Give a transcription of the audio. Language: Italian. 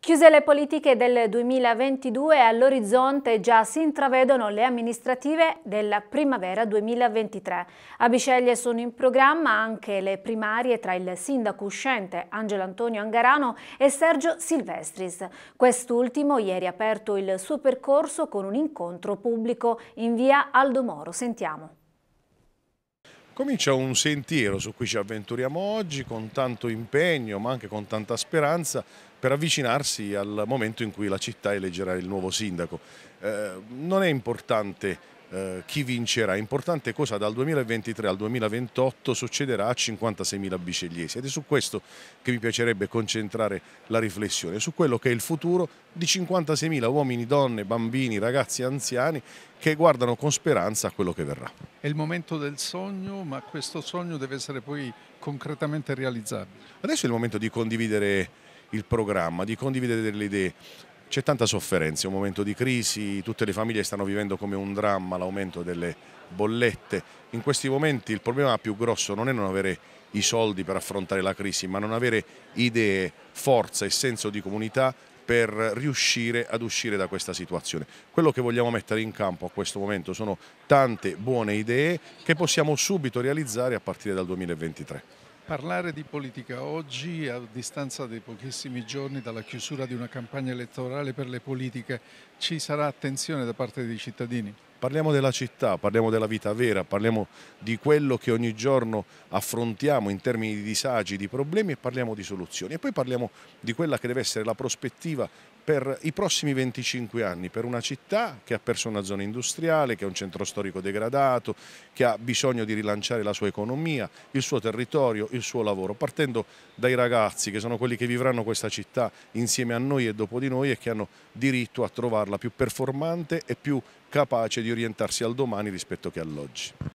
Chiuse le politiche del 2022 all'orizzonte già si intravedono le amministrative della primavera 2023. A Biceglie sono in programma anche le primarie tra il sindaco uscente Angelo Antonio Angarano e Sergio Silvestris. Quest'ultimo ieri ha aperto il suo percorso con un incontro pubblico in via Aldo Moro. Sentiamo. Comincia un sentiero su cui ci avventuriamo oggi con tanto impegno ma anche con tanta speranza per avvicinarsi al momento in cui la città eleggerà il nuovo sindaco. Eh, non è importante eh, chi vincerà. Importante cosa dal 2023 al 2028 succederà a 56.000 bicegliesi ed è su questo che mi piacerebbe concentrare la riflessione, su quello che è il futuro di 56.000 uomini, donne, bambini, ragazzi, anziani che guardano con speranza a quello che verrà. È il momento del sogno, ma questo sogno deve essere poi concretamente realizzabile. Adesso è il momento di condividere il programma, di condividere delle idee. C'è tanta sofferenza, è un momento di crisi, tutte le famiglie stanno vivendo come un dramma l'aumento delle bollette. In questi momenti il problema più grosso non è non avere i soldi per affrontare la crisi, ma non avere idee, forza e senso di comunità per riuscire ad uscire da questa situazione. Quello che vogliamo mettere in campo a questo momento sono tante buone idee che possiamo subito realizzare a partire dal 2023. Parlare di politica oggi, a distanza di pochissimi giorni dalla chiusura di una campagna elettorale per le politiche, ci sarà attenzione da parte dei cittadini? parliamo della città, parliamo della vita vera, parliamo di quello che ogni giorno affrontiamo in termini di disagi, di problemi e parliamo di soluzioni. E poi parliamo di quella che deve essere la prospettiva per i prossimi 25 anni, per una città che ha perso una zona industriale, che è un centro storico degradato, che ha bisogno di rilanciare la sua economia, il suo territorio, il suo lavoro, partendo dai ragazzi che sono quelli che vivranno questa città insieme a noi e dopo di noi e che hanno diritto a trovarla più performante e più capace di orientarsi al domani rispetto che all'oggi.